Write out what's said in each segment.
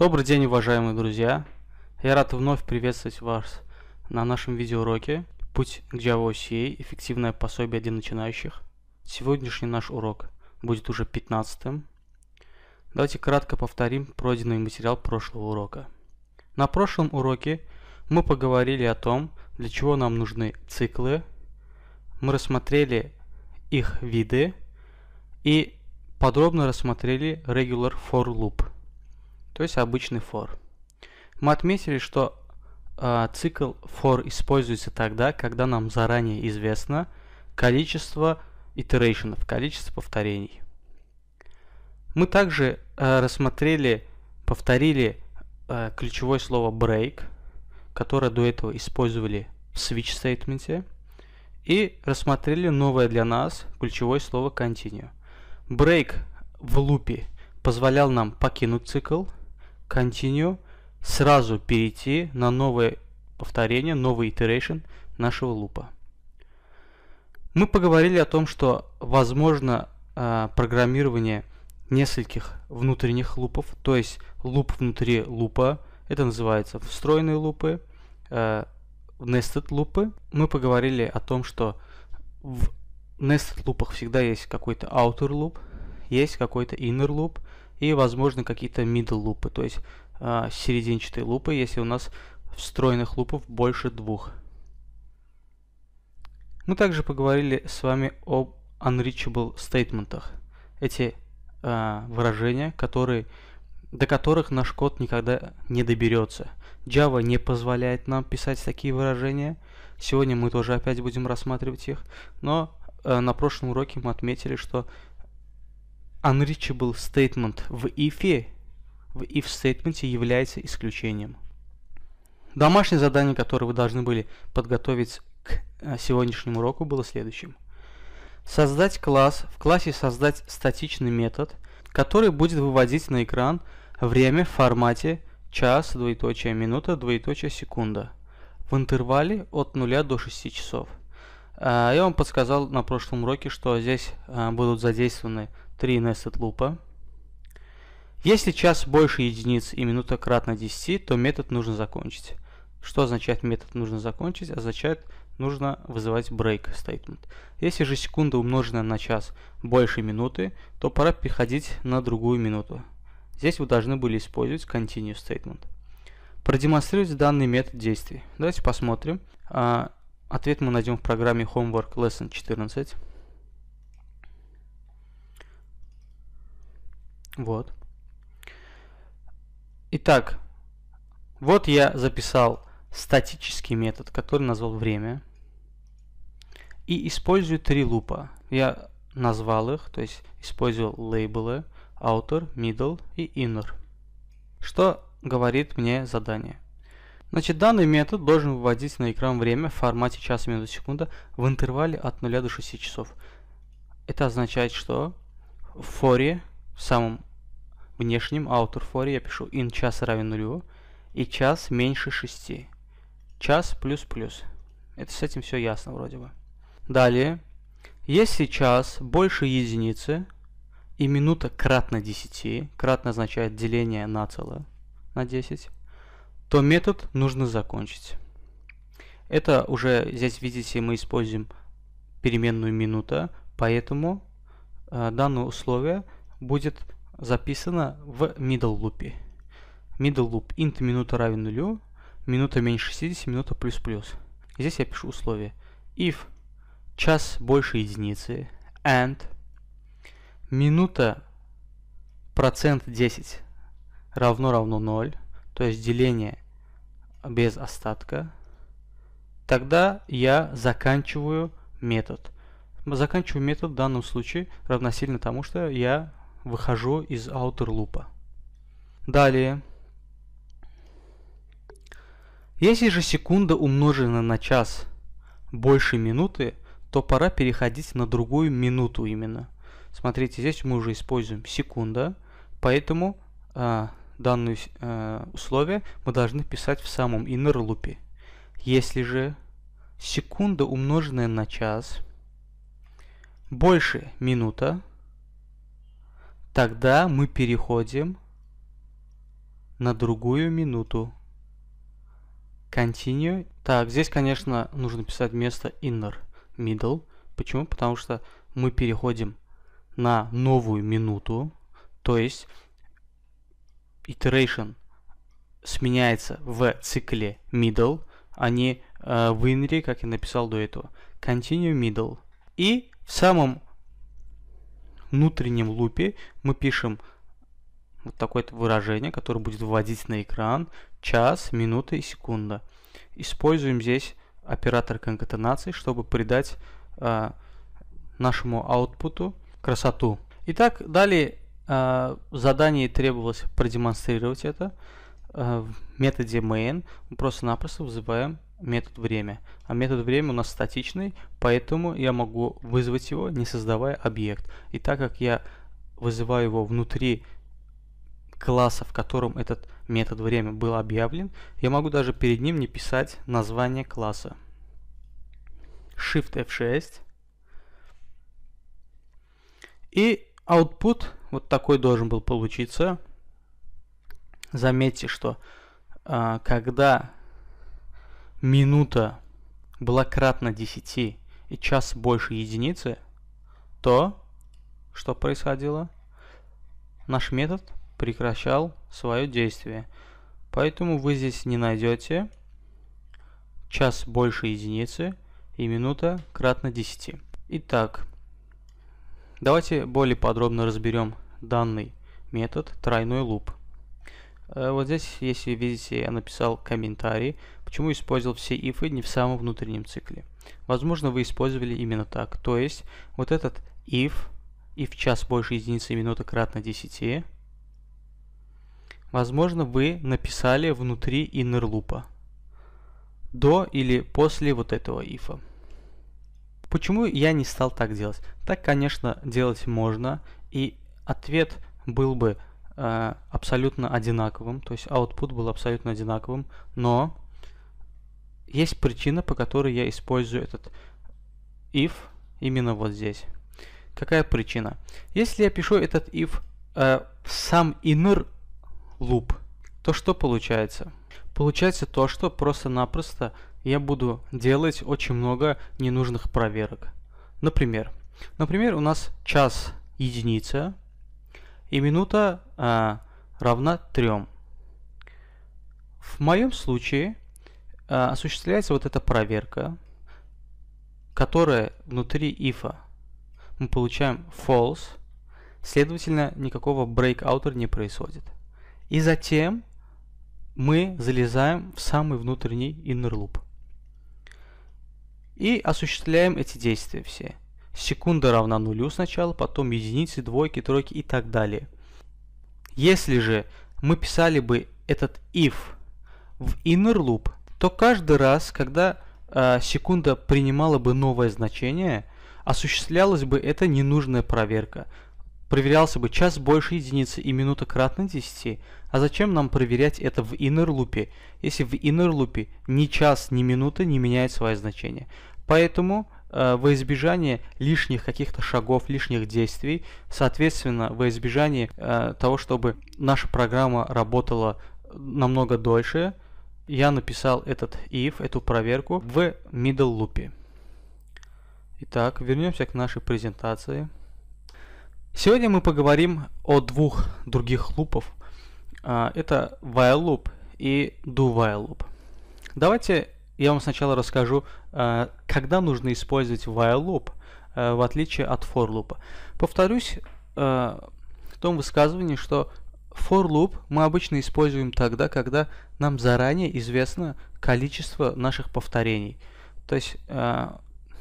Добрый день, уважаемые друзья! Я рад вновь приветствовать вас на нашем видеоуроке «Путь к Java OCA. Эффективное пособие для начинающих». Сегодняшний наш урок будет уже 15-м. Давайте кратко повторим пройденный материал прошлого урока. На прошлом уроке мы поговорили о том, для чего нам нужны циклы, мы рассмотрели их виды и подробно рассмотрели regular for loop то есть обычный for. Мы отметили, что э, цикл for используется тогда, когда нам заранее известно количество итерейшенов, количество повторений. Мы также э, рассмотрели, повторили э, ключевое слово break, которое до этого использовали в switch стейтменте, и рассмотрели новое для нас ключевое слово continue. Break в лупе позволял нам покинуть цикл – continue, сразу перейти на новое повторение, новый iteration нашего лупа. Мы поговорили о том, что возможно а, программирование нескольких внутренних лупов, то есть луп внутри лупа, это называется встроенные лупы, а, nested лупы. Мы поговорили о том, что в nested лупах всегда есть какой-то outer loop, есть какой-то inner loop – и, возможно, какие-то middle лупы, то есть э, серединчатые лупы, если у нас встроенных лупов больше двух. Мы также поговорили с вами об unreachable стейтментах. Эти э, выражения, которые, до которых наш код никогда не доберется. Java не позволяет нам писать такие выражения. Сегодня мы тоже опять будем рассматривать их. Но э, на прошлом уроке мы отметили, что unreachable statement в if, в if statement является исключением. Домашнее задание, которое вы должны были подготовить к э, сегодняшнему уроку, было следующим. Создать класс, в классе создать статичный метод, который будет выводить на экран время в формате час, двоеточие, минута, двоеточие, секунда в интервале от 0 до 6 часов. А, я вам подсказал на прошлом уроке, что здесь э, будут задействованы 3 nested лупа. Если час больше единиц и минута кратно 10, то метод нужно закончить. Что означает метод нужно закончить? Означает нужно вызывать break statement. Если же секунда умноженная на час больше минуты, то пора переходить на другую минуту. Здесь вы должны были использовать continue statement. Продемонстрируйте данный метод действий. Давайте посмотрим. А, ответ мы найдем в программе Homework Lesson 14. Вот. Итак, вот я записал статический метод, который назвал время. И использую три лупа. Я назвал их, то есть использовал лейблы outer, middle и inner. Что говорит мне задание? Значит, данный метод должен выводить на экран время в формате час минута секунда в интервале от 0 до 6 часов. Это означает, что в форе, в самом внешнем outer for я пишу in час равен нулю и час меньше 6. Час плюс плюс. Это с этим все ясно вроде бы. Далее. Если час больше единицы и минута кратно 10, кратно означает деление на целое, на 10, то метод нужно закончить. Это уже здесь, видите, мы используем переменную минута, поэтому э, данное условие будет записано в middle loop. Middle loop int минута равен нулю, минута меньше 60, минута плюс-плюс. Здесь я пишу условие. If час больше единицы and минута процент 10 равно равно 0, то есть деление без остатка, тогда я заканчиваю метод. Заканчиваю метод в данном случае равносильно тому, что я выхожу из outer loop. Далее. Если же секунда умножена на час больше минуты, то пора переходить на другую минуту именно. Смотрите, здесь мы уже используем секунда, поэтому э, данное э, условие мы должны писать в самом inner loop. Если же секунда умноженная на час больше минута, Тогда мы переходим на другую минуту. Continue. Так, здесь, конечно, нужно писать место inner middle. Почему? Потому что мы переходим на новую минуту, то есть iteration сменяется в цикле middle, а не э, в inner, как я написал до этого. Continue middle. И в самом внутреннем лупе мы пишем вот такое выражение, которое будет выводить на экран час, минута и секунда. Используем здесь оператор конкатенации, чтобы придать э, нашему аутпуту красоту. Итак, далее э, а, в требовалось продемонстрировать это. Э, в методе main мы просто-напросто вызываем метод время. А метод время у нас статичный, поэтому я могу вызвать его, не создавая объект. И так как я вызываю его внутри класса, в котором этот метод время был объявлен, я могу даже перед ним не писать название класса. Shift F6. И output вот такой должен был получиться. Заметьте, что а, когда минута была кратна 10 и час больше единицы, то что происходило? Наш метод прекращал свое действие. Поэтому вы здесь не найдете час больше единицы и минута кратно 10. Итак, давайте более подробно разберем данный метод тройной луп. Э, вот здесь, если видите, я написал комментарий. Почему использовал все if не в самом внутреннем цикле? Возможно, вы использовали именно так. То есть, вот этот if, if час больше единицы минуты кратно 10, возможно, вы написали внутри inner loop до или после вот этого ифа. Почему я не стал так делать? Так, конечно, делать можно, и ответ был бы э, абсолютно одинаковым, то есть output был абсолютно одинаковым, но есть причина, по которой я использую этот if именно вот здесь. Какая причина? Если я пишу этот if э, в сам inner loop, то что получается? Получается то, что просто-напросто я буду делать очень много ненужных проверок. Например, например, у нас час единица и минута э, равна трем. В моем случае Э, осуществляется вот эта проверка, которая внутри if. Мы получаем false, следовательно, никакого breakouter не происходит. И затем мы залезаем в самый внутренний inner loop. И осуществляем эти действия все. Секунда равна нулю сначала, потом единицы, двойки, тройки и так далее. Если же мы писали бы этот if в inner loop, то каждый раз, когда э, секунда принимала бы новое значение, осуществлялась бы эта ненужная проверка. Проверялся бы час больше единицы и минута кратно 10. А зачем нам проверять это в inner loop, если в inner loop ни час, ни минута не меняет свое значение? Поэтому э, во избежание лишних каких-то шагов, лишних действий, соответственно, во избежание э, того, чтобы наша программа работала намного дольше, я написал этот if, эту проверку в middle loop. Итак, вернемся к нашей презентации. Сегодня мы поговорим о двух других лупов. А, это while loop и do while loop. Давайте я вам сначала расскажу, а, когда нужно использовать while loop, а, в отличие от for loop. Повторюсь в том высказывании, что For loop мы обычно используем тогда, когда нам заранее известно количество наших повторений. То есть, э,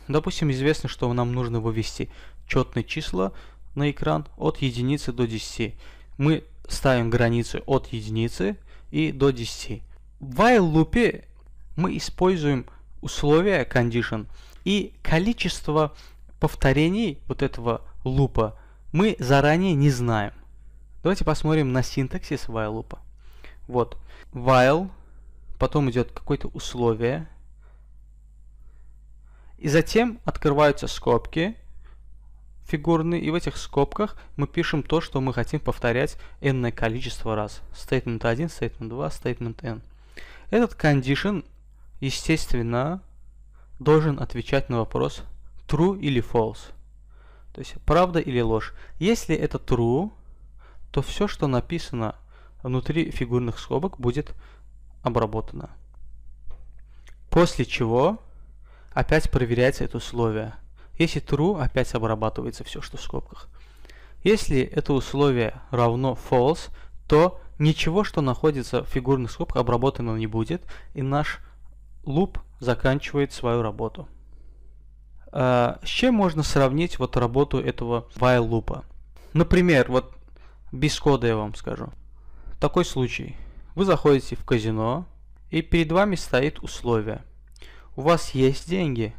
допустим, известно, что нам нужно вывести четные числа на экран от единицы до 10. Мы ставим границы от единицы и до 10. В while loop мы используем условия condition и количество повторений вот этого лупа мы заранее не знаем. Давайте посмотрим на синтаксис while loop. Вот, while, потом идет какое-то условие, и затем открываются скобки фигурные, и в этих скобках мы пишем то, что мы хотим повторять n количество раз. Statement 1, statement 2, statement n. Этот condition, естественно, должен отвечать на вопрос true или false. То есть правда или ложь. Если это true, то все, что написано внутри фигурных скобок, будет обработано. После чего опять проверяется это условие. Если true, опять обрабатывается все, что в скобках. Если это условие равно false, то ничего, что находится в фигурных скобках, обработано не будет, и наш луп заканчивает свою работу. А, с чем можно сравнить вот работу этого while лупа? Например, вот без кода я вам скажу. Такой случай. Вы заходите в казино, и перед вами стоит условие. У вас есть деньги.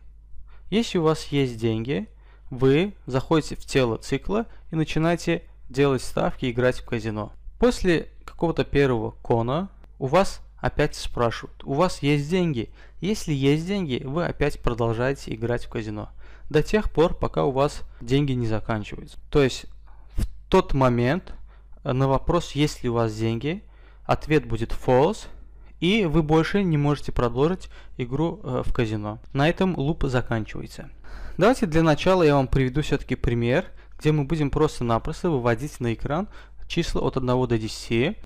Если у вас есть деньги, вы заходите в тело цикла и начинаете делать ставки и играть в казино. После какого-то первого кона у вас опять спрашивают, у вас есть деньги? Если есть деньги, вы опять продолжаете играть в казино. До тех пор, пока у вас деньги не заканчиваются. То есть в тот момент, на вопрос, есть ли у вас деньги, ответ будет false, и вы больше не можете продолжить игру э, в казино. На этом луп заканчивается. Давайте для начала я вам приведу все-таки пример, где мы будем просто-напросто выводить на экран числа от 1 до 10.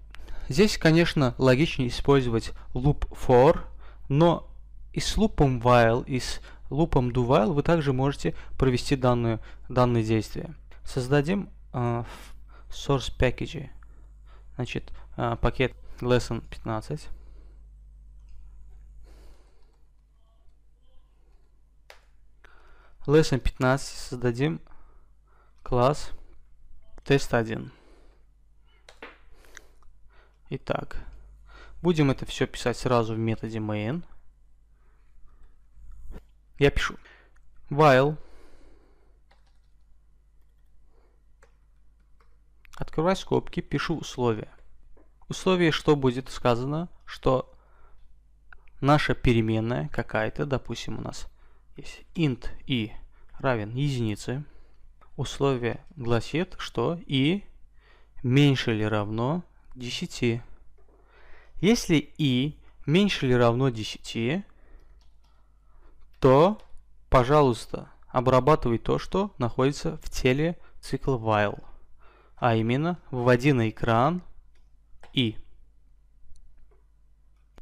Здесь, конечно, логичнее использовать loop for, но и с loop while, и с loop do while вы также можете провести данную, данное действие. Создадим э, source package. Значит, а, пакет lesson 15. Lesson 15 создадим класс test1. Итак, будем это все писать сразу в методе main. Я пишу while Открываю скобки, пишу условия. Условие, что будет сказано, что наша переменная какая-то, допустим, у нас есть int и равен единице. Условие гласит, что и меньше или равно 10. Если и меньше или равно 10, то, пожалуйста, обрабатывай то, что находится в теле цикла while а именно вводи на экран и.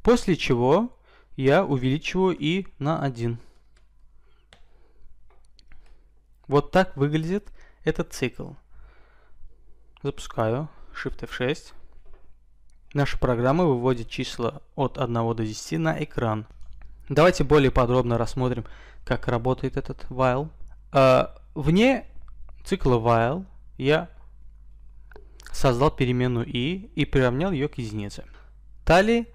После чего я увеличиваю и на 1. Вот так выглядит этот цикл. Запускаю Shift F6. Наша программа выводит числа от 1 до 10 на экран. Давайте более подробно рассмотрим, как работает этот while. А, вне цикла while я создал переменную i и приравнял ее к единице. Далее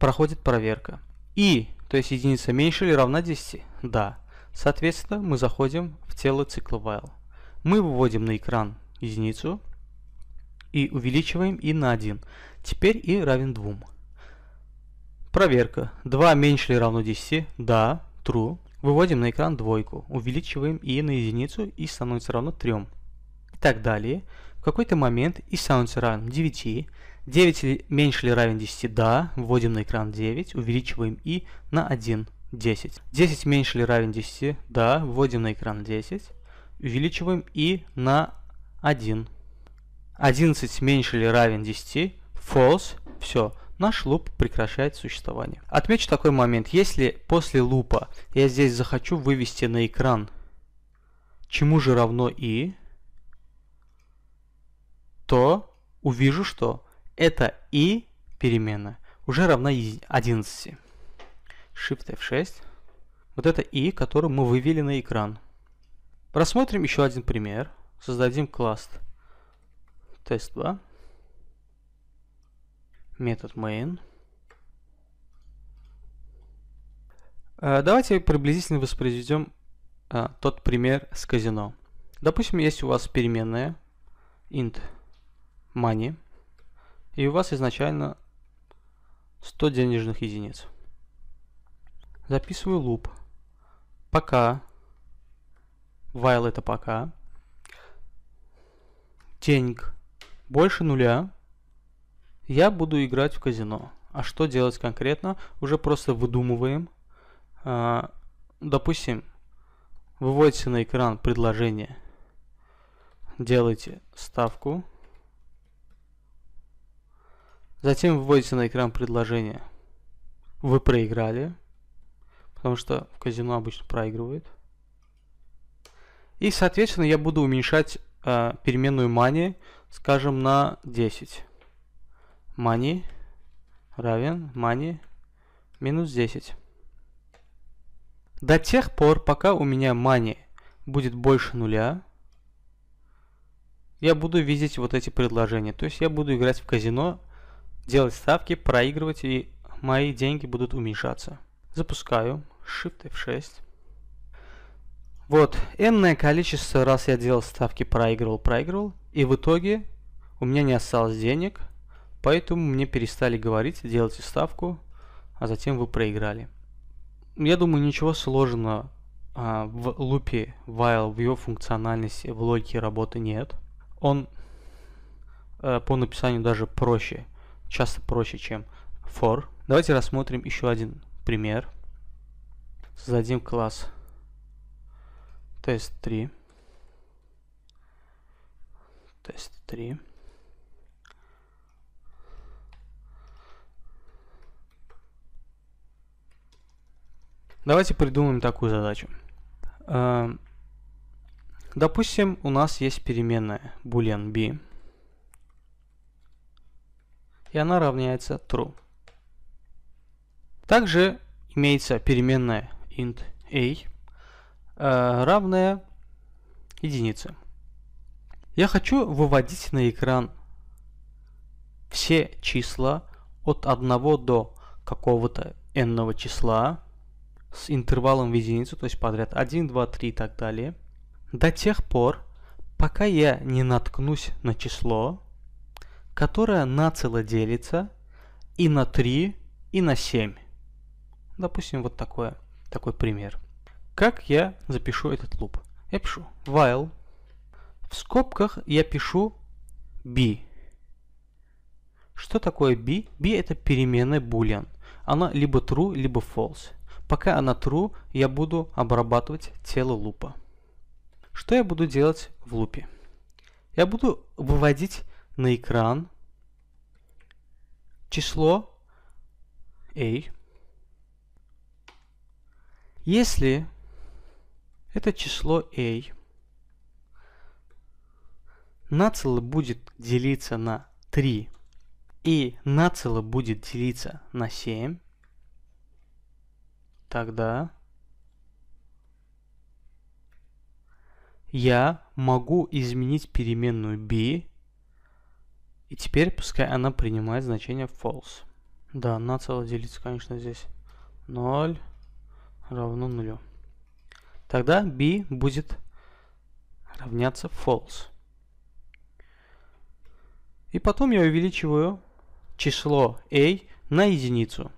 проходит проверка. i, то есть единица меньше или равна 10? Да. Соответственно, мы заходим в тело цикла while. Мы выводим на экран единицу и увеличиваем i на 1. Теперь i равен 2. Проверка. 2 меньше или равно 10? Да, true. Выводим на экран двойку, увеличиваем i на единицу и становится равно 3. И так далее какой-то момент и sounds равен 9, 9 меньше или равен 10, да, вводим на экран 9, увеличиваем и на 1, 10. 10 меньше или равен 10, да, вводим на экран 10, увеличиваем и на 1. 11 меньше или равен 10, false, все, наш луп прекращает существование. Отмечу такой момент, если после лупа я здесь захочу вывести на экран, чему же равно и, то увижу, что это и переменная уже равна 11. Shift F6. Вот это и, которую мы вывели на экран. Просмотрим еще один пример. Создадим класс тест 2. Метод main. Э, давайте приблизительно воспроизведем э, тот пример с казино. Допустим, есть у вас переменная int money, и у вас изначально 100 денежных единиц. Записываю луп. Пока, while это пока, Деньг больше нуля, я буду играть в казино. А что делать конкретно? Уже просто выдумываем. А, допустим, выводите на экран предложение, делайте ставку, Затем выводите на экран предложение. Вы проиграли, потому что в казино обычно проигрывают. И, соответственно, я буду уменьшать э, переменную money, скажем, на 10. Money равен money минус 10. До тех пор, пока у меня money будет больше нуля, я буду видеть вот эти предложения. То есть я буду играть в казино делать ставки, проигрывать, и мои деньги будут уменьшаться. Запускаю. Shift F6. Вот, энное количество раз я делал ставки, проигрывал, проигрывал, и в итоге у меня не осталось денег, поэтому мне перестали говорить, делайте ставку, а затем вы проиграли. Я думаю, ничего сложного а, в лупе while, в его функциональности, в логике работы нет. Он а, по написанию даже проще – часто проще, чем for. Давайте рассмотрим еще один пример. Создадим класс test 3 test 3 Давайте придумаем такую задачу. Эм, допустим, у нас есть переменная boolean b, и она равняется true. Также имеется переменная int a, э, равная единице. Я хочу выводить на экран все числа от 1 до какого-то n числа с интервалом в единицу, то есть подряд 1, 2, 3 и так далее, до тех пор, пока я не наткнусь на число, которая нацело делится и на 3, и на 7. Допустим, вот такое, такой пример. Как я запишу этот луп? Я пишу while, в скобках я пишу b. Что такое b? b это переменная boolean. Она либо true, либо false. Пока она true, я буду обрабатывать тело лупа. Что я буду делать в лупе? Я буду выводить на экран число a, если это число a нацело будет делиться на 3 и нацело будет делиться на 7, тогда я могу изменить переменную b и теперь пускай она принимает значение false. Да, на целое делится, конечно, здесь. 0 равно 0. Тогда b будет равняться false. И потом я увеличиваю число a на единицу.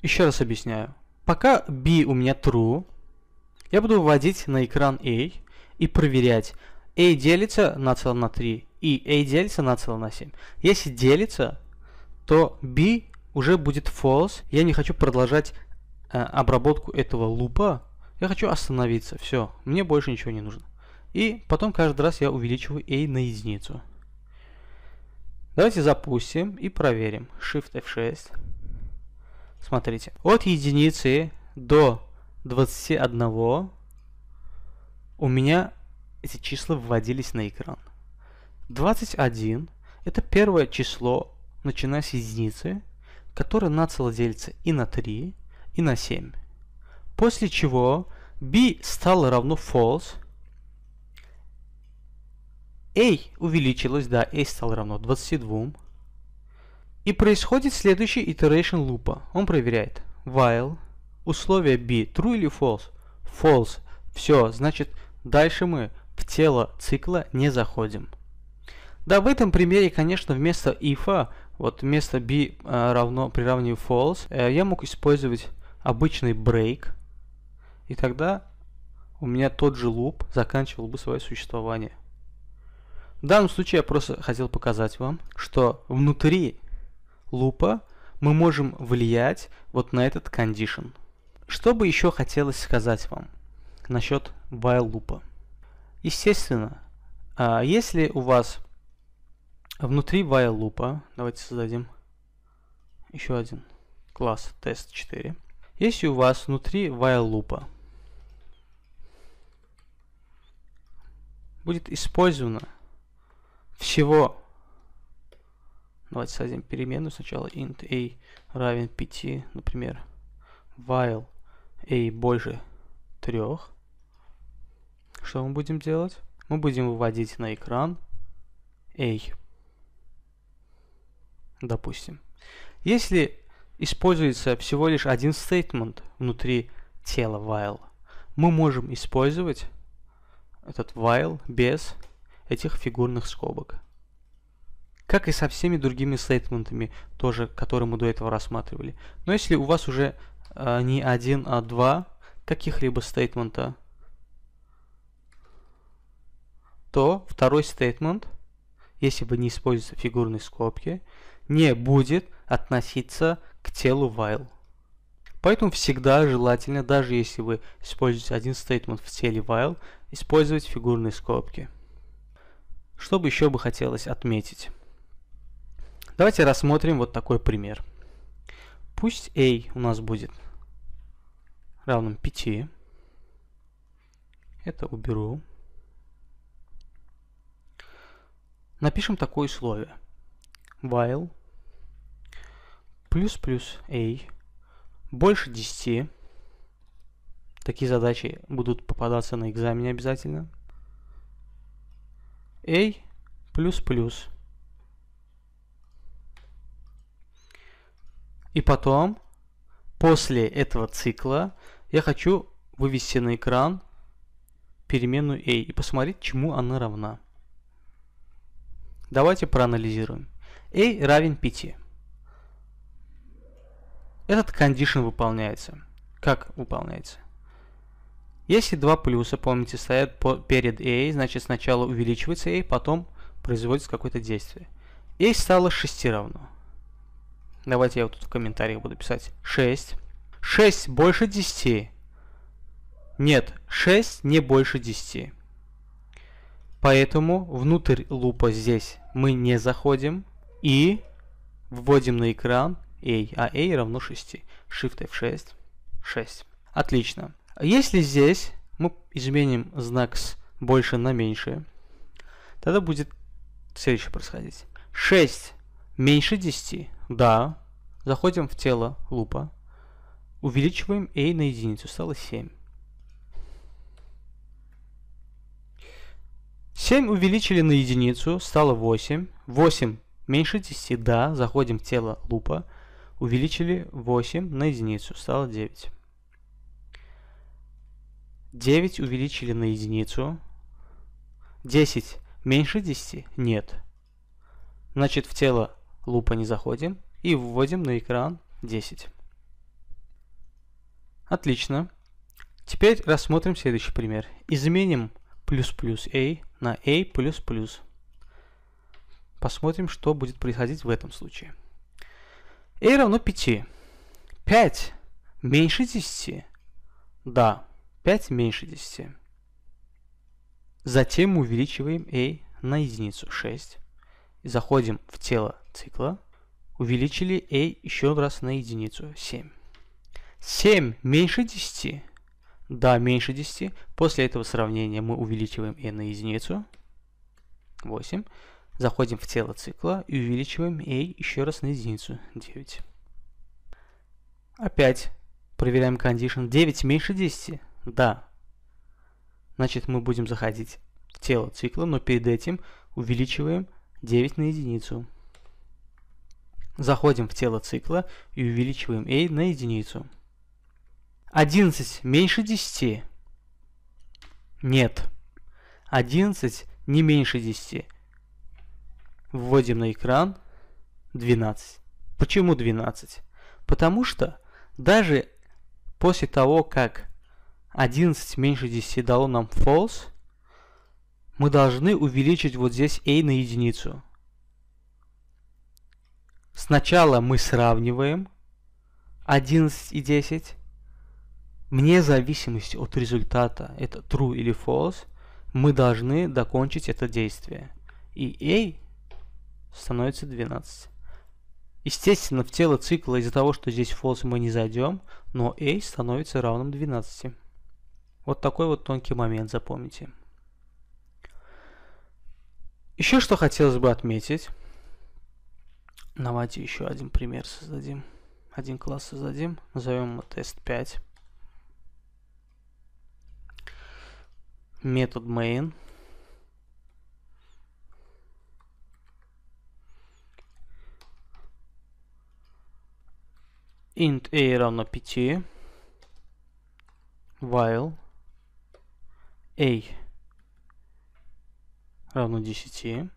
Еще раз объясняю. Пока b у меня true, я буду вводить на экран a и проверять. a делится на целом на 3 и a делится на целое на 7. Если делится, то b уже будет false. Я не хочу продолжать э, обработку этого лупа. Я хочу остановиться. Все, мне больше ничего не нужно. И потом каждый раз я увеличиваю a на единицу. Давайте запустим и проверим. Shift F6. Смотрите. От единицы до 21 у меня эти числа вводились на экран. 21 – это первое число, начиная с единицы, которое нацело делится и на 3, и на 7. После чего b стало равно false, a увеличилось, да, a стало равно 22, и происходит следующий iteration лупа. Он проверяет while, условие b true или false, false, все, значит дальше мы в тело цикла не заходим. Да, в этом примере, конечно, вместо if, а, вот вместо b а, равно приравнив false, э, я мог использовать обычный break, и тогда у меня тот же луп заканчивал бы свое существование. В данном случае я просто хотел показать вам, что внутри лупа мы можем влиять вот на этот condition. Что бы еще хотелось сказать вам насчет while лупа? Естественно, а если у вас Внутри while лупа давайте создадим еще один класс test4. Если у вас внутри while лупа будет использовано всего, давайте создадим переменную сначала int a равен 5, например, while a больше 3, что мы будем делать? Мы будем выводить на экран a допустим. Если используется всего лишь один statement внутри тела while, мы можем использовать этот while без этих фигурных скобок. Как и со всеми другими стейтментами, тоже, которые мы до этого рассматривали. Но если у вас уже э, не один, а два каких-либо стейтмента, то второй стейтмент, если бы не используете фигурные скобки, не будет относиться к телу while. Поэтому всегда желательно, даже если вы используете один statement в теле while, использовать фигурные скобки. Что бы еще бы хотелось отметить? Давайте рассмотрим вот такой пример. Пусть a у нас будет равным 5. Это уберу. Напишем такое условие. While плюс плюс a больше 10. Такие задачи будут попадаться на экзамене обязательно. a плюс плюс. И потом, после этого цикла, я хочу вывести на экран переменную a и посмотреть, чему она равна. Давайте проанализируем. a равен 5. Этот condition выполняется. Как выполняется? Если два плюса, помните, стоят по, перед A, значит сначала увеличивается A, потом производится какое-то действие. A стало 6 равно. Давайте я вот тут в комментариях буду писать 6. 6 больше 10. Нет, 6 не больше 10. Поэтому внутрь лупа здесь мы не заходим и вводим на экран A, а A равно 6. Shift F6, 6. Отлично. Если здесь мы изменим знак с больше на меньшее, тогда будет следующее происходить. 6 меньше 10, да. Заходим в тело лупа, увеличиваем A на единицу, стало 7. 7 увеличили на единицу, стало 8. 8 меньше 10, да, заходим в тело лупа, увеличили 8 на единицу, стало 9. 9 увеличили на единицу. 10 меньше 10? Нет. Значит, в тело лупа не заходим и вводим на экран 10. Отлично. Теперь рассмотрим следующий пример. Изменим плюс-плюс a на a++. плюс плюс. Посмотрим, что будет происходить в этом случае a равно 5. 5 меньше 10. Да, 5 меньше 10. Затем мы увеличиваем a на единицу 6. заходим в тело цикла. Увеличили a еще раз на единицу 7. 7 меньше 10. Да, меньше 10. После этого сравнения мы увеличиваем a на единицу. 8. Заходим в тело цикла и увеличиваем A еще раз на единицу, 9. Опять проверяем condition. 9 меньше 10? Да. Значит, мы будем заходить в тело цикла, но перед этим увеличиваем 9 на единицу. Заходим в тело цикла и увеличиваем A на единицу. 11 меньше 10? Нет. 11 не меньше 10. Вводим на экран 12. Почему 12? Потому что даже после того, как 11 меньше 10 дало нам false, мы должны увеличить вот здесь a на единицу. Сначала мы сравниваем 11 и 10. Вне зависимости от результата, это true или false, мы должны докончить это действие. И a становится 12. Естественно, в тело цикла из-за того, что здесь false мы не зайдем, но a становится равным 12. Вот такой вот тонкий момент запомните. Еще что хотелось бы отметить. Давайте еще один пример создадим. Один класс создадим. Назовем его тест 5. Метод main. int a равно 5, while a равно 10,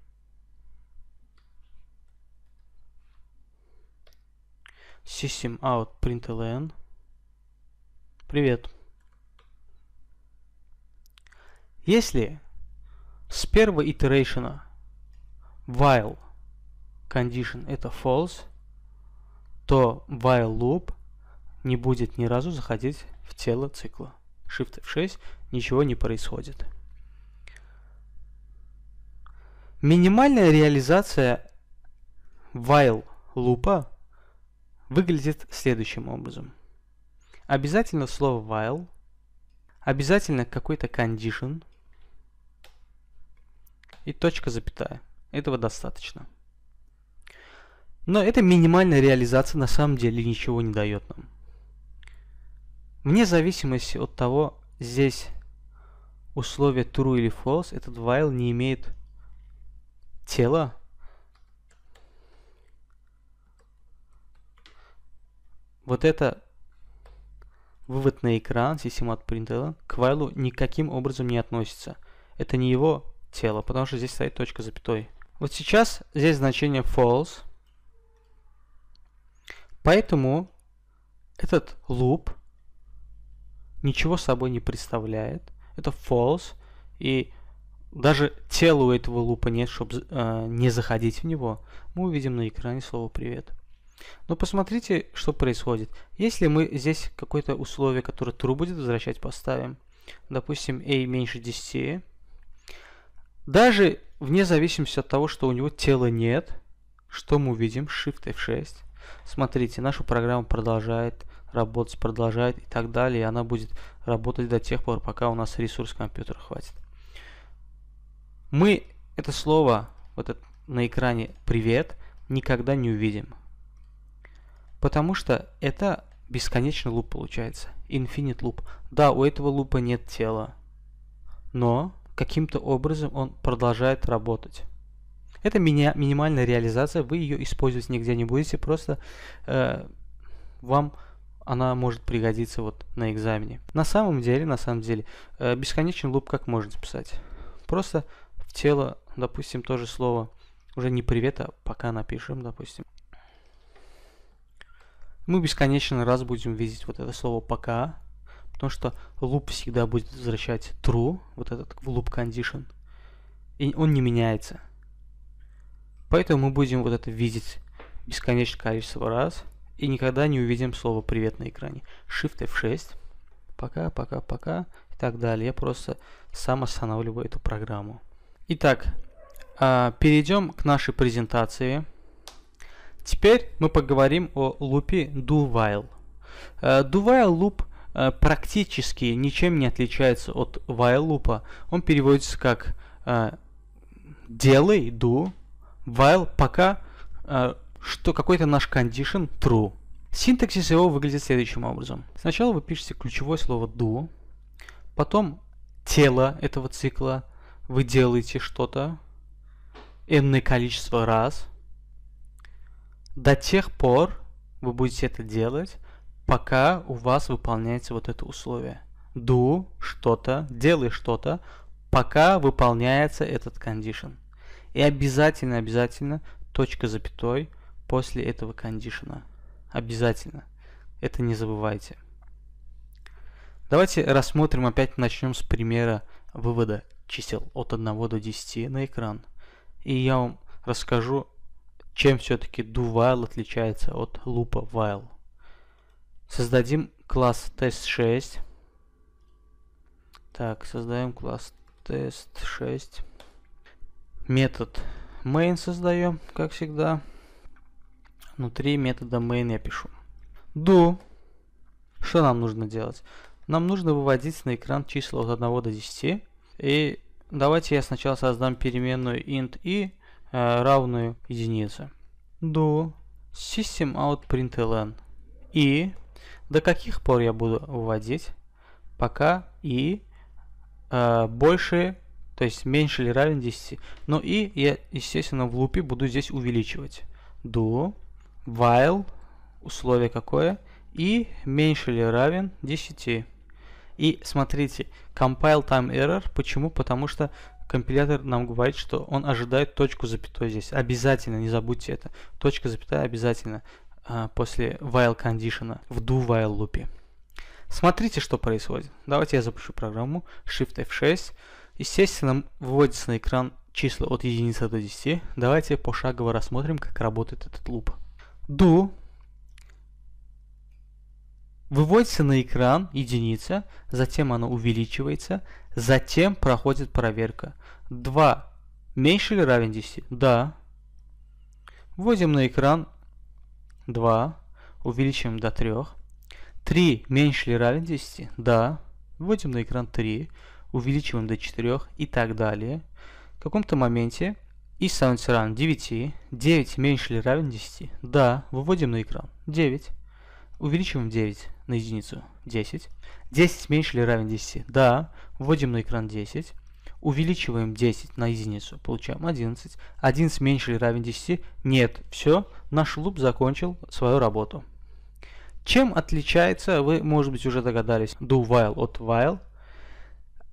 system out println. Привет. Если с первого итерейшена while condition это false, то while loop не будет ни разу заходить в тело цикла. Shift F6, ничего не происходит. Минимальная реализация while лупа выглядит следующим образом. Обязательно слово while, обязательно какой-то condition и точка запятая. Этого достаточно. Но эта минимальная реализация на самом деле ничего не дает нам. Вне зависимости от того, здесь условие true или false, этот while не имеет тела. Вот это вывод на экран система отпринтера к while никаким образом не относится. Это не его тело, потому что здесь стоит точка запятой. Вот сейчас здесь значение false – Поэтому этот loop ничего собой не представляет. Это false. И даже тела у этого лупа нет, чтобы э, не заходить в него. Мы увидим на экране слово «привет». Но посмотрите, что происходит. Если мы здесь какое-то условие, которое true будет возвращать, поставим, допустим, a меньше 10, даже вне зависимости от того, что у него тела нет, что мы увидим? Shift F6. Смотрите, наша программа продолжает работать, продолжает и так далее. И она будет работать до тех пор, пока у нас ресурс компьютера хватит. Мы это слово, вот это, на экране «Привет», никогда не увидим. Потому что это бесконечный луп получается. Infinite луп. Да, у этого лупа нет тела. Но каким-то образом он продолжает работать. Это меня минимальная реализация, вы ее использовать нигде не будете, просто э, вам она может пригодиться вот на экзамене. На самом деле, на самом деле, э, бесконечный луп как можно писать. Просто в тело, допустим, тоже слово, уже не привет, а пока напишем, допустим. Мы бесконечно раз будем видеть вот это слово «пока», потому что луп всегда будет возвращать true, вот этот в loop condition, и он не меняется. Поэтому мы будем вот это видеть бесконечное количество раз и никогда не увидим слово «привет» на экране. Shift F6, пока, пока, пока и так далее. Я просто сам останавливаю эту программу. Итак, а, перейдем к нашей презентации. Теперь мы поговорим о лупе do while. А, do while loop а, практически ничем не отличается от while loop. Он переводится как «делай do», while пока э, что какой-то наш condition true. Синтаксис его выглядит следующим образом. Сначала вы пишете ключевое слово do, потом тело этого цикла, вы делаете что-то энное количество раз. До тех пор вы будете это делать, пока у вас выполняется вот это условие. Do что-то, делай что-то, пока выполняется этот condition. И обязательно, обязательно точка запятой после этого кондишена. Обязательно. Это не забывайте. Давайте рассмотрим опять, начнем с примера вывода чисел от 1 до 10 на экран. И я вам расскажу, чем все-таки do while отличается от лупа while. Создадим класс test6. Так, создаем класс test6 метод main создаем, как всегда. Внутри метода main я пишу. Do. Что нам нужно делать? Нам нужно выводить на экран числа от 1 до 10. И давайте я сначала создам переменную int и э, равную единице. Do system out println. И до каких пор я буду выводить? Пока и э, больше то есть меньше или равен 10. Ну и я, естественно, в лупе буду здесь увеличивать. Do while, условие какое, и меньше или равен 10. И смотрите, compile time error, почему? Потому что компилятор нам говорит, что он ожидает точку запятой здесь. Обязательно, не забудьте это. Точка запятая обязательно э, после while condition -а в do while лупе. Смотрите, что происходит. Давайте я запущу программу Shift F6. Естественно, выводится на экран числа от 1 до 10. Давайте пошагово рассмотрим, как работает этот луп. Do выводится на экран единица, затем она увеличивается, затем проходит проверка. 2 меньше или равен 10? Да. Вводим на экран 2, увеличиваем до 3. 3 меньше или равен 10? Да. Вводим на экран 3, увеличиваем до 4 и так далее. В каком-то моменте и становится равен 9, 9 меньше или равен 10. Да, выводим на экран 9, увеличиваем 9 на единицу 10, 10 меньше или равен 10. Да, вводим на экран 10, увеличиваем 10 на единицу, получаем 11, 11 меньше или равен 10. Нет, все, наш луп закончил свою работу. Чем отличается, вы, может быть, уже догадались, do while от while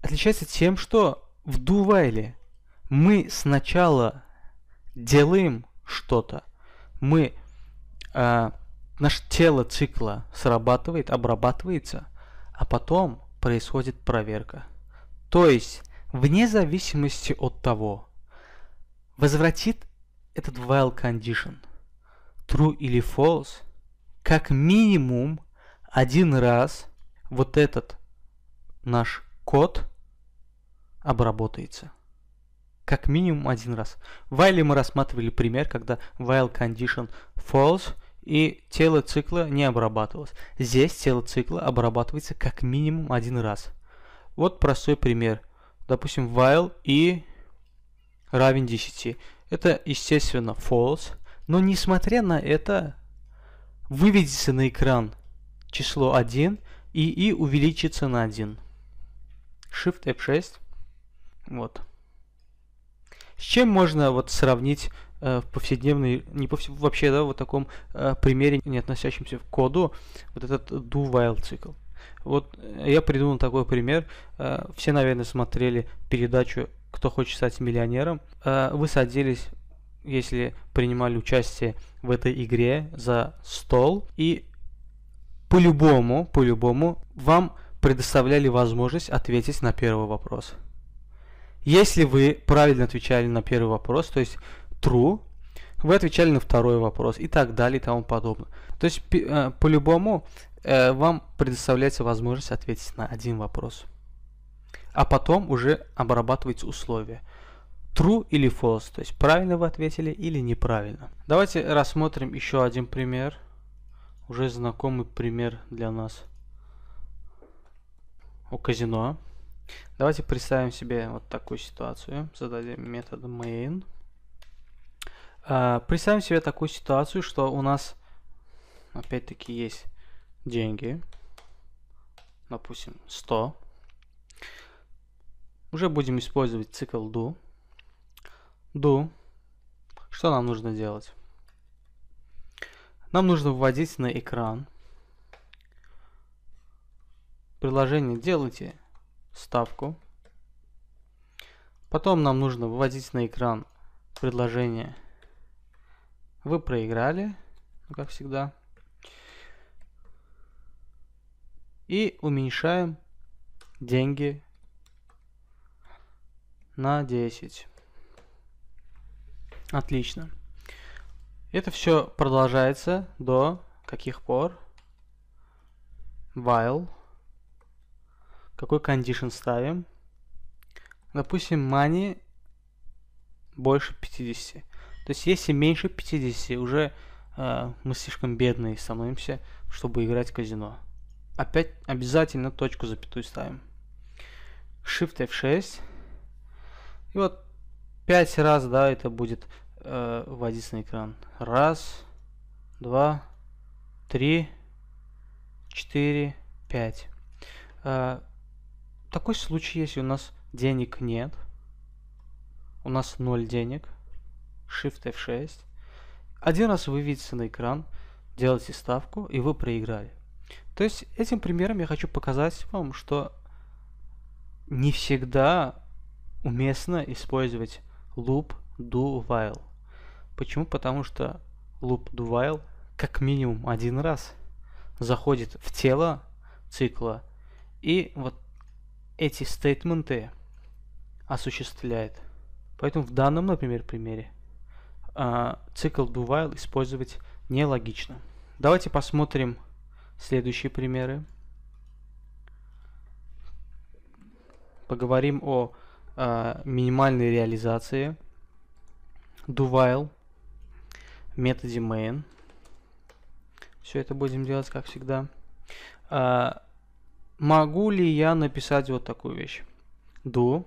отличается тем, что в Дувайле мы сначала делаем что-то, мы э, наше тело цикла срабатывает, обрабатывается, а потом происходит проверка. То есть вне зависимости от того, возвратит этот while condition true или false как минимум один раз вот этот наш код обработается. Как минимум один раз. В Вайле мы рассматривали пример, когда while condition false и тело цикла не обрабатывалось. Здесь тело цикла обрабатывается как минимум один раз. Вот простой пример. Допустим, while и равен 10. Это, естественно, false. Но несмотря на это, выведется на экран число 1 и и увеличится на 1. Shift F6. Вот. С чем можно вот сравнить э, в повседневной, не повс... вообще, да, вот таком э, примере, не относящемся к коду, вот этот do while цикл? Вот э, я придумал такой пример. Э, все, наверное, смотрели передачу «Кто хочет стать миллионером». Э, вы садились если принимали участие в этой игре за стол и по-любому, по-любому вам предоставляли возможность ответить на первый вопрос. Если вы правильно отвечали на первый вопрос, то есть true, вы отвечали на второй вопрос и так далее и тому подобное. То есть э, по-любому э, вам предоставляется возможность ответить на один вопрос. А потом уже обрабатывать условия. True или false, то есть правильно вы ответили или неправильно. Давайте рассмотрим еще один пример. Уже знакомый пример для нас у казино. Давайте представим себе вот такую ситуацию. Зададим метод main. А, представим себе такую ситуацию, что у нас опять-таки есть деньги. Допустим, 100. Уже будем использовать цикл do. Do. Что нам нужно делать? Нам нужно вводить на экран приложение «Делайте ставку. Потом нам нужно выводить на экран предложение «Вы проиграли», как всегда. И уменьшаем деньги на 10. Отлично. Это все продолжается до каких пор? While какой кондишн ставим. Допустим, money больше 50. То есть, если меньше 50, уже э, мы слишком бедные становимся, чтобы играть в казино. Опять обязательно точку запятую ставим. Shift F6. И вот 5 раз, да, это будет э, вводиться на экран. Раз, два, три, четыре, пять. Э, такой случай, если у нас денег нет, у нас 0 денег, Shift F6, один раз вы видите на экран, делаете ставку, и вы проиграли. То есть этим примером я хочу показать вам, что не всегда уместно использовать loop do while. Почему? Потому что loop do while как минимум один раз заходит в тело цикла и вот эти стейтменты осуществляет. Поэтому в данном, например, примере а, цикл do while использовать нелогично. Давайте посмотрим следующие примеры. Поговорим о э, минимальной реализации do while в методе main. Все это будем делать, как всегда. Э, Могу ли я написать вот такую вещь? Do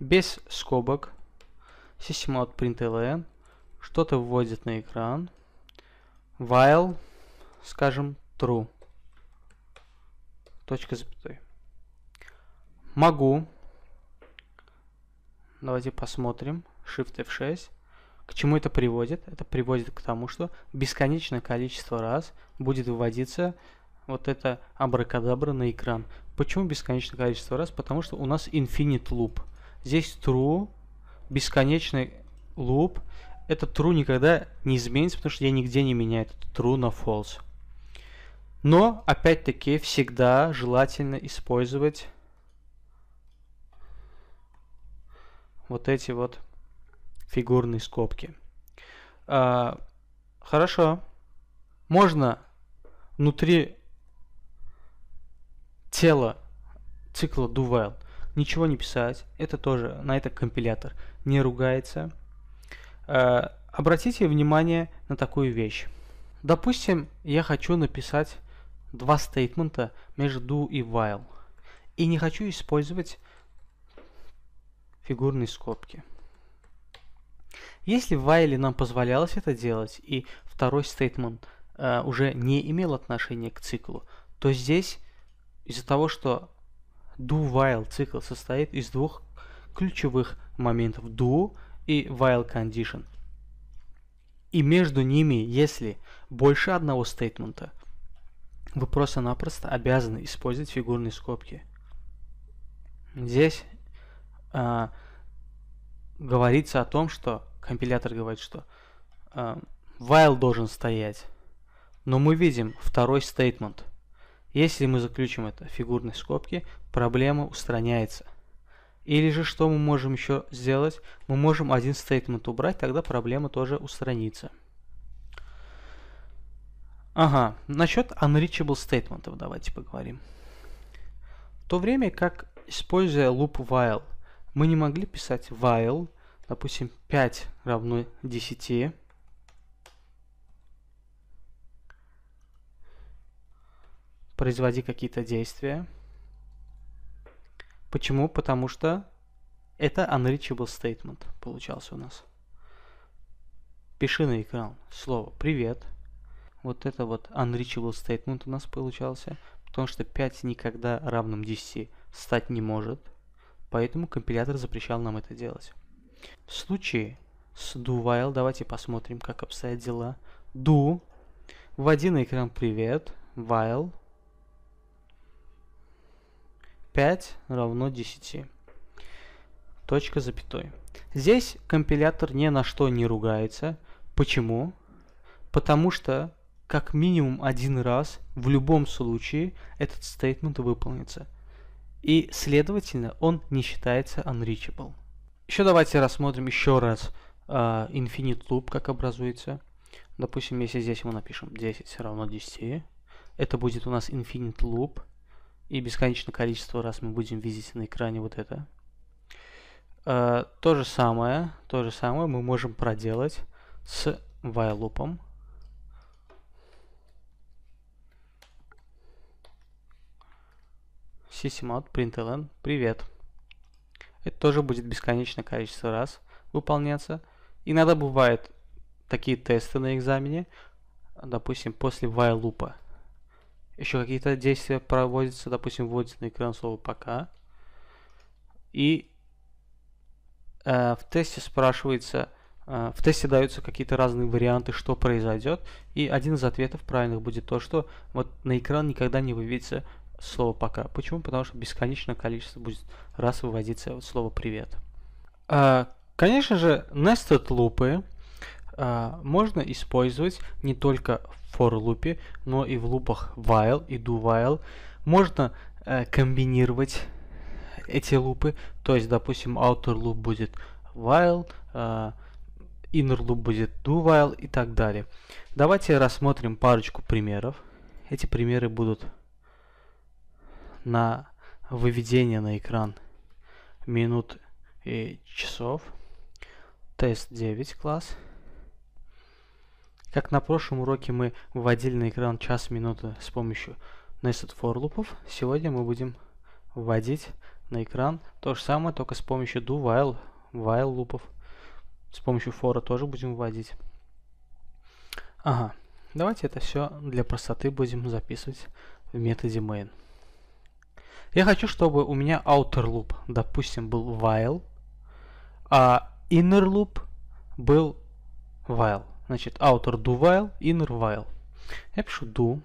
без скобок systemout println что-то вводит на экран while скажем true точка запятой могу давайте посмотрим shift f6 к чему это приводит это приводит к тому что бесконечное количество раз будет выводиться вот это абракадабра на экран. Почему бесконечное количество раз? Потому что у нас infinite loop. Здесь true, бесконечный loop. Это true никогда не изменится, потому что я нигде не меняю. Это true на false. Но, опять-таки, всегда желательно использовать вот эти вот фигурные скобки. А, хорошо. Можно внутри тело цикла do-while. Ничего не писать, это тоже, на это компилятор не ругается. Э, обратите внимание на такую вещь. Допустим, я хочу написать два стейтмента между do и while. И не хочу использовать фигурные скобки. Если в while нам позволялось это делать, и второй стейтмент э, уже не имел отношения к циклу, то здесь из-за того, что do while цикл состоит из двух ключевых моментов do и while condition. И между ними, если больше одного стейтмента, вы просто-напросто обязаны использовать фигурные скобки. Здесь э, говорится о том, что компилятор говорит, что э, while должен стоять. Но мы видим второй стейтмент – если мы заключим это в фигурной скобке, проблема устраняется. Или же что мы можем еще сделать? Мы можем один стейтмент убрать, тогда проблема тоже устранится. Ага, насчет unreachable стейтментов давайте поговорим. В то время как, используя loop while, мы не могли писать while, допустим, 5 равно 10, производи какие-то действия. Почему? Потому что это unreachable statement получался у нас. Пиши на экран слово «привет». Вот это вот unreachable statement у нас получался, потому что 5 никогда равным 10 стать не может, поэтому компилятор запрещал нам это делать. В случае с do while давайте посмотрим, как обстоят дела. Do, вводи на экран «привет», while – 5 равно 10. Точка запятой. Здесь компилятор ни на что не ругается. Почему? Потому что как минимум один раз в любом случае этот стейтмент выполнится. И, следовательно, он не считается unreachable. Еще давайте рассмотрим еще раз э, infinite loop, как образуется. Допустим, если здесь мы напишем 10 равно 10, это будет у нас infinite loop – и бесконечное количество раз мы будем видеть на экране вот это. Э, то же самое, то же самое мы можем проделать с while loop. systemout println привет. Это тоже будет бесконечное количество раз выполняться. Иногда бывают такие тесты на экзамене, допустим, после while loop еще какие-то действия проводятся, допустим, вводится на экран слово «пока». И э, в тесте спрашивается, э, в тесте даются какие-то разные варианты, что произойдет. И один из ответов правильных будет то, что вот на экран никогда не выведется слово «пока». Почему? Потому что бесконечное количество будет раз выводиться вот слово «привет». Э, конечно же, nested лупы а, можно использовать не только в for лупе, но и в лупах while и do while. Можно э, комбинировать эти лупы, то есть, допустим, outer loop будет while, э, inner loop будет do while и так далее. Давайте рассмотрим парочку примеров. Эти примеры будут на выведение на экран минут и часов. Тест 9 класс. Как на прошлом уроке мы вводили на экран час минуты с помощью nested for лупов, сегодня мы будем вводить на экран то же самое, только с помощью do while, while лупов. С помощью фора тоже будем вводить. Ага, давайте это все для простоты будем записывать в методе main. Я хочу, чтобы у меня outer loop, допустим, был while, а inner loop был while. Значит, outer do while, inner while. Я пишу do.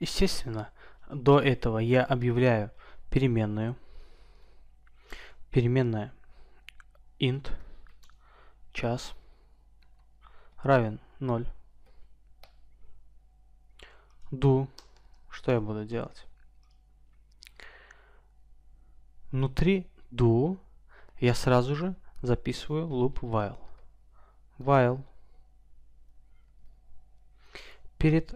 Естественно, до этого я объявляю переменную. Переменная int час равен 0. Do. Что я буду делать? Внутри do я сразу же записываю loop while. While. Перед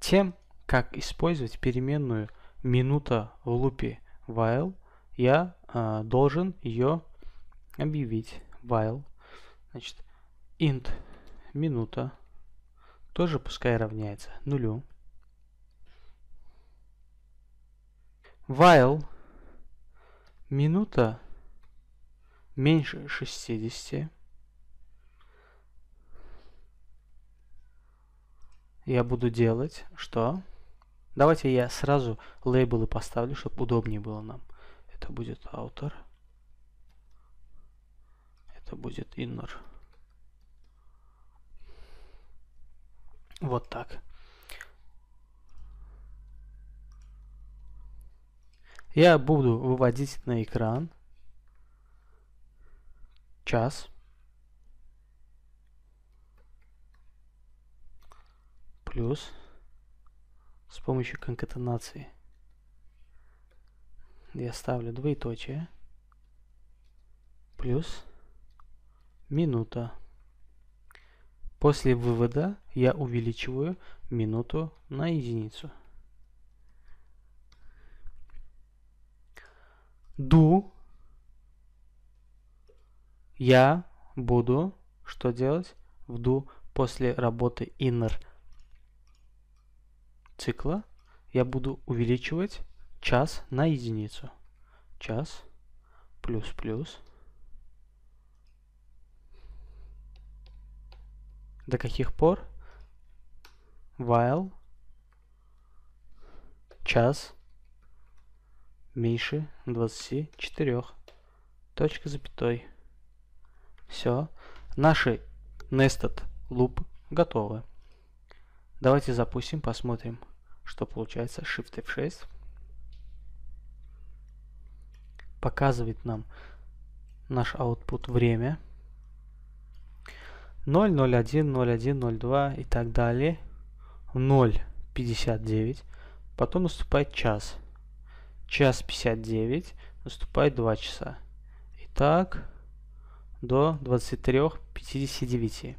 тем, как использовать переменную минута в лупе while, я э, должен ее объявить while. Значит, int минута тоже пускай равняется нулю. While минута меньше 60. Я буду делать что? Давайте я сразу лейблы поставлю, чтобы удобнее было нам. Это будет author. Это будет inner. Вот так. Я буду выводить на экран час. Плюс с помощью конкатенации я ставлю двоеточие плюс минута. После вывода я увеличиваю минуту на единицу. Ду, я буду что делать в ду после работы inner цикла я буду увеличивать час на единицу. Час плюс плюс. До каких пор? While час меньше 24. Точка запятой. Все. Наши nested loop готовы. Давайте запустим, посмотрим, что получается. Shift F6 показывает нам наш output время 0, 0, 1, 0, 1, 0, 2 и так далее. 0, 59. Потом наступает час час 59, наступает 2 часа. Итак, до 23.59.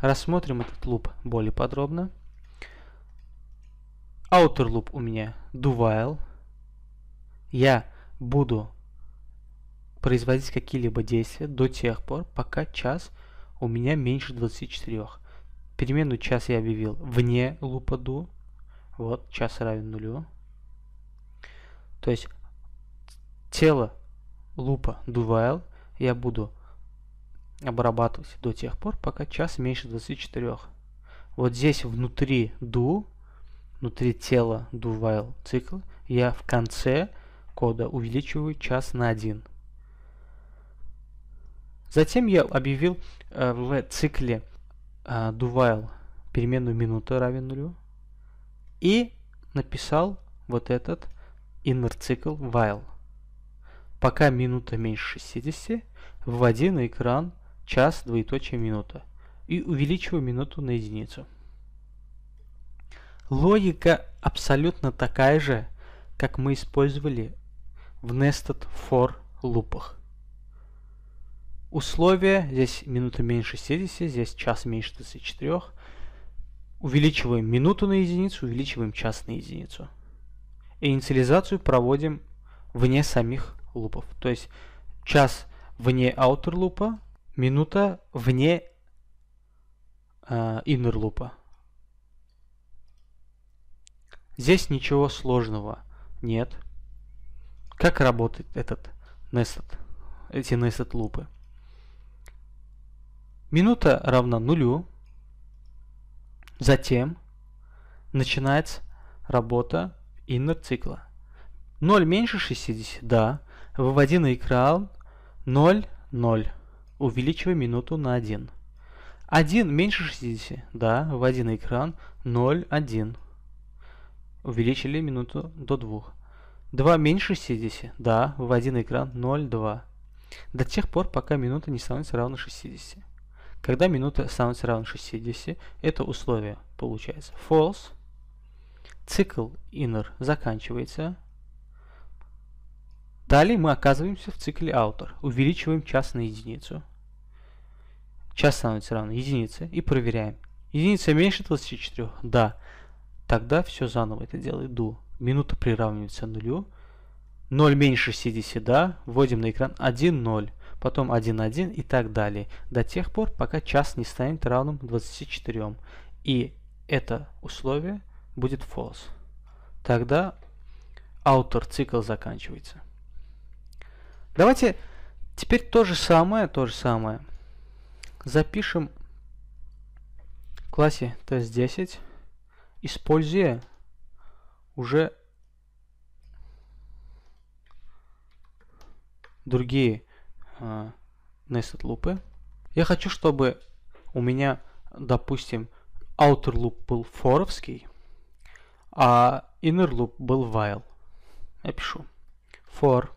Рассмотрим этот луп более подробно. Outer loop у меня do while. Я буду производить какие-либо действия до тех пор, пока час у меня меньше 24. Переменную час я объявил вне лупа do. Вот, час равен нулю. То есть тело лупа do while я буду обрабатывать до тех пор, пока час меньше 24. Вот здесь внутри do, внутри тела do while цикл, я в конце кода увеличиваю час на 1. Затем я объявил э, в цикле э, do while переменную минута равен нулю и написал вот этот inner цикл while. Пока минута меньше 60, вводи на экран час двоеточие минута и увеличиваю минуту на единицу. Логика абсолютно такая же, как мы использовали в nested for лупах. Условия, здесь минута меньше 60, здесь час меньше 34. Увеличиваем минуту на единицу, увеличиваем час на единицу инициализацию проводим вне самих лупов. То есть час вне outer лупа, минута вне э, inner лупа. Здесь ничего сложного нет. Как работает этот nested, эти nested лупы? Минута равна нулю. Затем начинается работа inner цикла. 0 меньше 60, да. Выводи на экран 0, 0. Увеличивай минуту на 1. 1 меньше 60, да. Выводи на экран 0, 1. Увеличили минуту до 2. 2 меньше 60, да. Выводи на экран 0, 2. До тех пор, пока минута не становится равна 60. Когда минута становится равна 60, это условие получается false – Цикл inner заканчивается. Далее мы оказываемся в цикле outer. Увеличиваем час на единицу. Час становится равно единице и проверяем. Единица меньше 24? Да. Тогда все заново это делает do. Минута приравнивается нулю. 0 меньше 60, да. Вводим на экран 1, 0 потом 1,1 и так далее, до тех пор, пока час не станет равным 24. И это условие будет false. Тогда outdoor цикл заканчивается. Давайте теперь то же самое, то же самое. Запишем в классе test10, используя уже другие э, nested лупы. Я хочу, чтобы у меня, допустим, outer loop был форовский, а inner loop был while. Я пишу for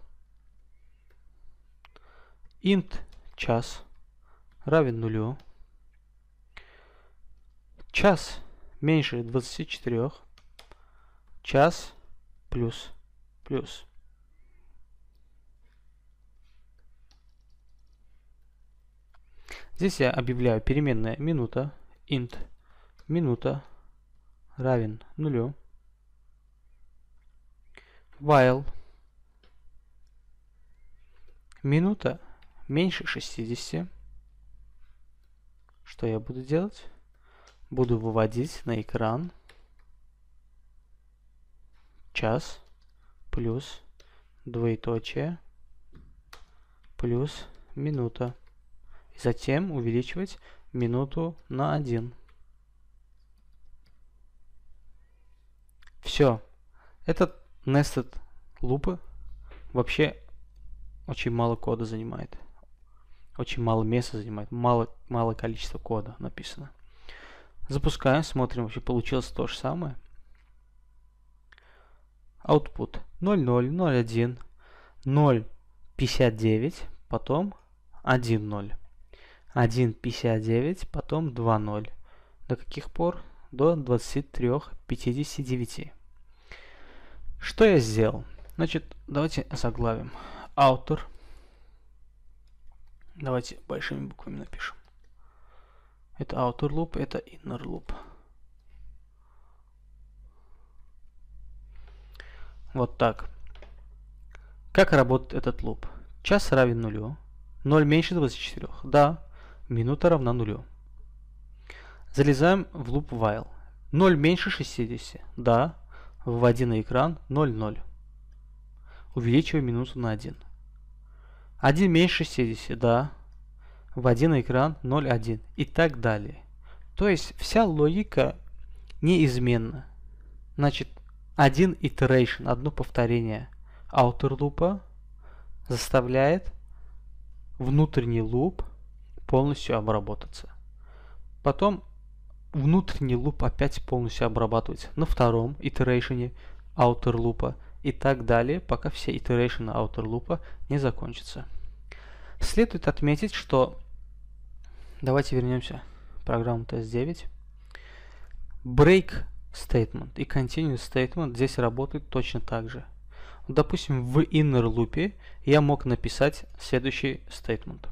int час равен нулю, час меньше 24, час плюс плюс. Здесь я объявляю переменная минута, int минута равен нулю while минута меньше 60, что я буду делать? Буду выводить на экран час плюс двоеточие плюс минута. И затем увеличивать минуту на 1. Все. Этот nested лупы вообще очень мало кода занимает. Очень мало места занимает, мало, мало количество кода написано. Запускаем, смотрим, вообще получилось то же самое. Output 0001 059, потом 10. 1.59, потом 2.0. До каких пор? До 23.59. Что я сделал? Значит, давайте заглавим. Автор. Давайте большими буквами напишем. Это outer loop, это inner loop. Вот так. Как работает этот луп? Час равен нулю. 0 меньше 24. Да. Минута равна нулю. Залезаем в loop while. 0 меньше 60. Да. Вводи на экран 0,0. Увеличивай минуту на 1. 1 меньше 60, да. Вводи на экран 0,1 и так далее. То есть вся логика неизменна. Значит, один iteration, одно повторение outer лупа заставляет внутренний луп полностью обработаться. Потом внутренний луп опять полностью обрабатывать на втором итерейшене outer лупа и так далее, пока все итерейшены outer лупа не закончатся. Следует отметить, что... Давайте вернемся в программу TS9. Break statement и continue statement здесь работают точно так же. Допустим, в inner loop я мог написать следующий statement.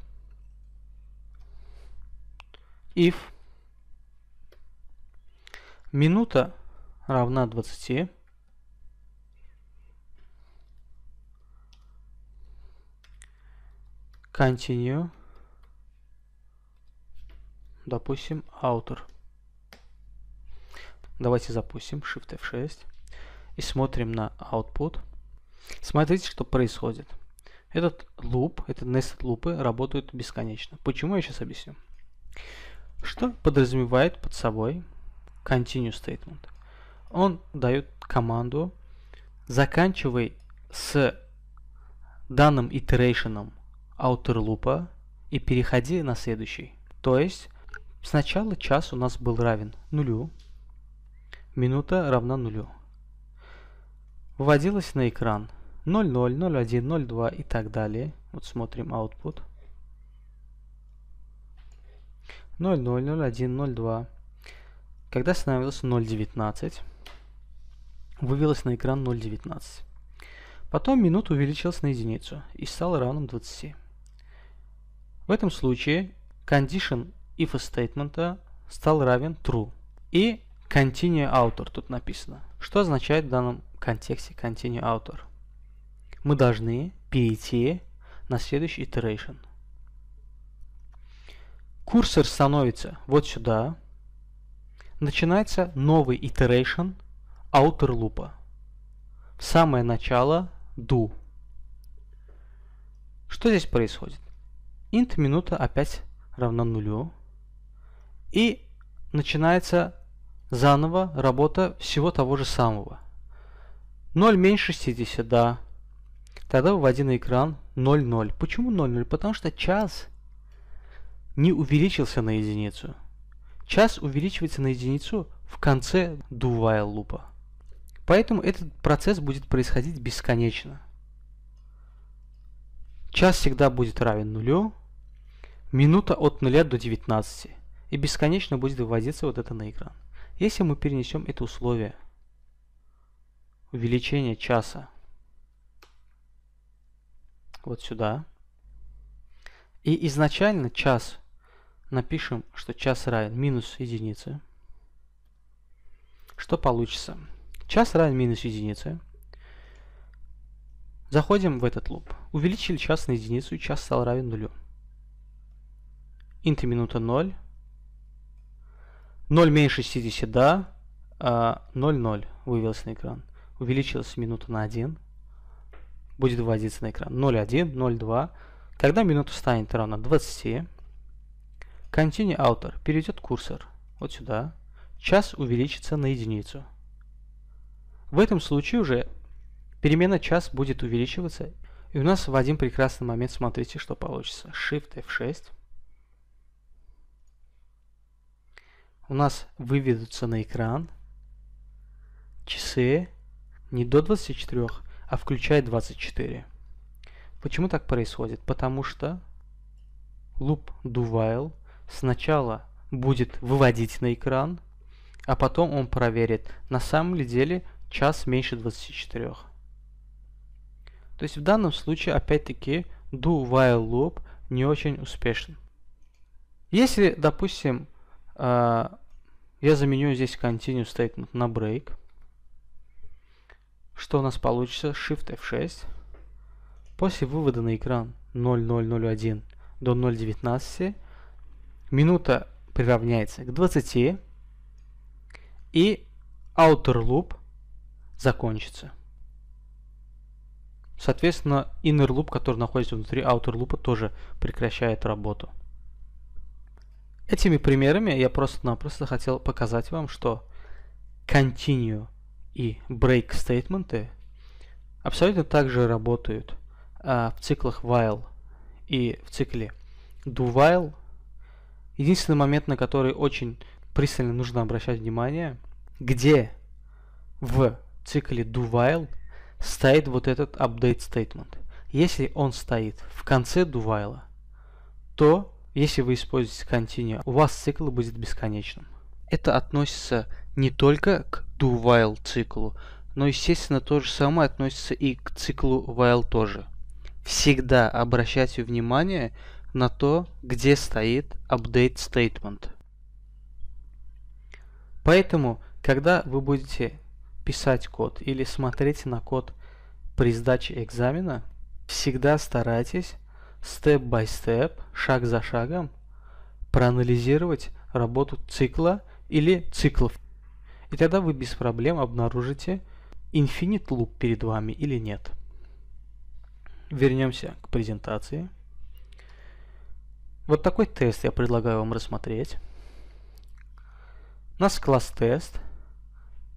If Минута равна 20. Continue. Допустим, outer. Давайте запустим Shift F6 и смотрим на output. Смотрите, что происходит. Этот луп, этот nested лупы работают бесконечно. Почему я сейчас объясню? Что подразумевает под собой continue statement. Он дает команду заканчивай с данным итерейшеном outer loop а и переходи на следующий. То есть сначала час у нас был равен нулю, минута равна нулю. Вводилось на экран 00, 01, 02 и так далее. Вот смотрим output. 00, 01, 02. Когда становился 0.19, вывелось на экран 0.19. Потом минута увеличилась на единицу и стала равным 20. В этом случае condition if statement а стал равен true. И continue author. тут написано. Что означает в данном контексте continue author. Мы должны перейти на следующий iteration. Курсор становится вот сюда, начинается новый iteration outer loop. В самое начало do. Что здесь происходит? int минута опять равна нулю. И начинается заново работа всего того же самого. 0 меньше 60, да. Тогда выводи на экран 0,0. Почему 0,0? Потому что час не увеличился на единицу час увеличивается на единицу в конце дувая лупа. Поэтому этот процесс будет происходить бесконечно. Час всегда будет равен нулю, минута от 0 до 19, и бесконечно будет выводиться вот это на экран. Если мы перенесем это условие увеличения часа вот сюда, и изначально час Напишем, что час равен минус единице. Что получится? Час равен минус единице. Заходим в этот луп. Увеличили час на единицу, и час стал равен нулю. Инт минута 0. 0 меньше 60, да. 0, 0 вывелось на экран. Увеличилась минута на 1. Будет выводиться на экран 0, 1, 0, 2. Когда минута станет равна 20, Continue Author перейдет курсор вот сюда. Час увеличится на единицу. В этом случае уже перемена час будет увеличиваться. И у нас в один прекрасный момент, смотрите, что получится. Shift F6. У нас выведутся на экран часы не до 24, а включая 24. Почему так происходит? Потому что loop do while сначала будет выводить на экран, а потом он проверит, на самом ли деле час меньше 24. То есть в данном случае, опять-таки, do while loop не очень успешен. Если, допустим, а, я заменю здесь continue statement на break, что у нас получится? Shift F6. После вывода на экран 0001 до 019 минута приравняется к 20, и outer loop закончится. Соответственно, inner loop, который находится внутри outer loop, тоже прекращает работу. Этими примерами я просто-напросто хотел показать вам, что continue и break стейтменты абсолютно так же работают а, в циклах while и в цикле do while Единственный момент, на который очень пристально нужно обращать внимание, где в цикле do while стоит вот этот update statement. Если он стоит в конце do while, то если вы используете continue, у вас цикл будет бесконечным. Это относится не только к do while циклу, но естественно то же самое относится и к циклу while тоже. Всегда обращайте внимание, на то, где стоит update statement. Поэтому, когда вы будете писать код или смотреть на код при сдаче экзамена, всегда старайтесь step by step, шаг за шагом, проанализировать работу цикла или циклов. И тогда вы без проблем обнаружите, infinite loop перед вами или нет. Вернемся к презентации. Вот такой тест я предлагаю вам рассмотреть. У нас класс тест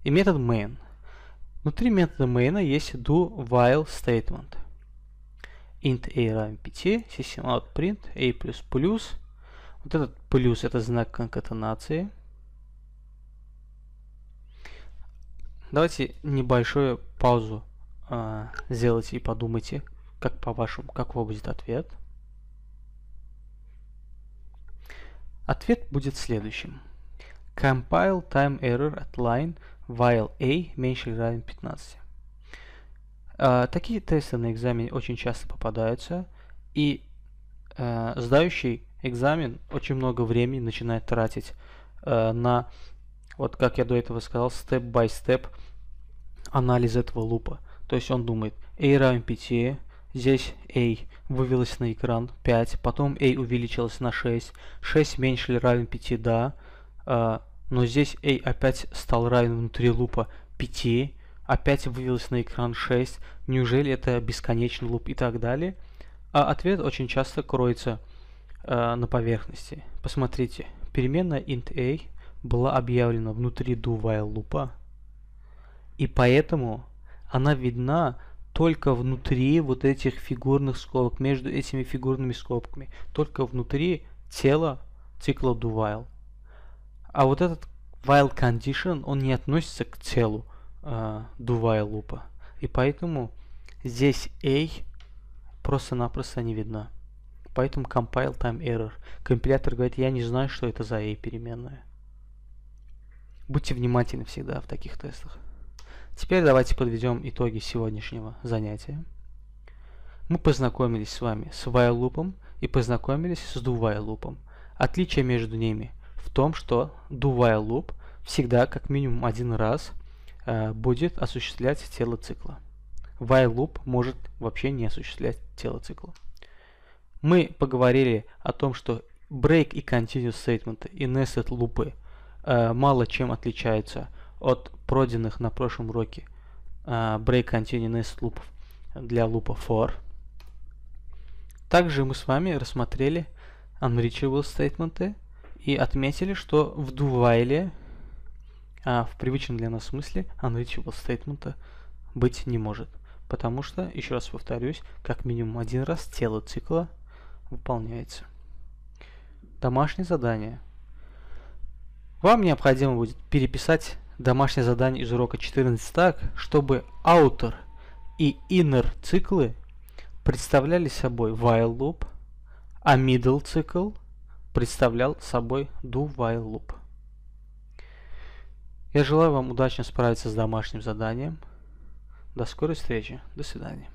и метод main. Внутри метода main есть do while statement. int a равен 5, System.out.print a++. плюс плюс. Вот этот плюс это знак конкатенации. Давайте небольшую паузу э, сделайте и подумайте, как по-вашему, какой будет ответ. Ответ будет следующим. Compile time error at line while a меньше или равен 15. А, такие тесты на экзамене очень часто попадаются, и а, сдающий экзамен очень много времени начинает тратить а, на, вот как я до этого сказал, степ-бай-степ анализ этого лупа. То есть он думает, a равен 5, Здесь a вывелось на экран 5, потом a увеличилось на 6, 6 меньше или равен 5, да, э, но здесь a опять стал равен внутри лупа 5, опять вывелось на экран 6, неужели это бесконечный луп и так далее. А ответ очень часто кроется э, на поверхности. Посмотрите, переменная int a была объявлена внутри do while лупа, и поэтому она видна только внутри вот этих фигурных скобок, между этими фигурными скобками, только внутри тела цикла do while. А вот этот while condition, он не относится к телу э, do while лупа. И поэтому здесь a просто-напросто не видна. Поэтому compile time error. Компилятор говорит, я не знаю, что это за a переменная. Будьте внимательны всегда в таких тестах. Теперь давайте подведем итоги сегодняшнего занятия. Мы познакомились с вами с while и познакомились с do while Отличие между ними в том, что do while всегда как минимум один раз э, будет осуществлять тело цикла. While loop может вообще не осуществлять тело цикла. Мы поговорили о том, что break и continuous statement и nested лупы э, мало чем отличаются от пройденных на прошлом уроке uh, break continuous loop для лупа for. Также мы с вами рассмотрели unreachable стейтменты и отметили, что в дуайле, uh, в привычном для нас смысле, unreachable стейтмента быть не может. Потому что, еще раз повторюсь, как минимум один раз тело цикла выполняется. Домашнее задание. Вам необходимо будет переписать домашнее задание из урока 14 так, чтобы outer и inner циклы представляли собой while loop, а middle цикл представлял собой do while loop. Я желаю вам удачно справиться с домашним заданием. До скорой встречи. До свидания.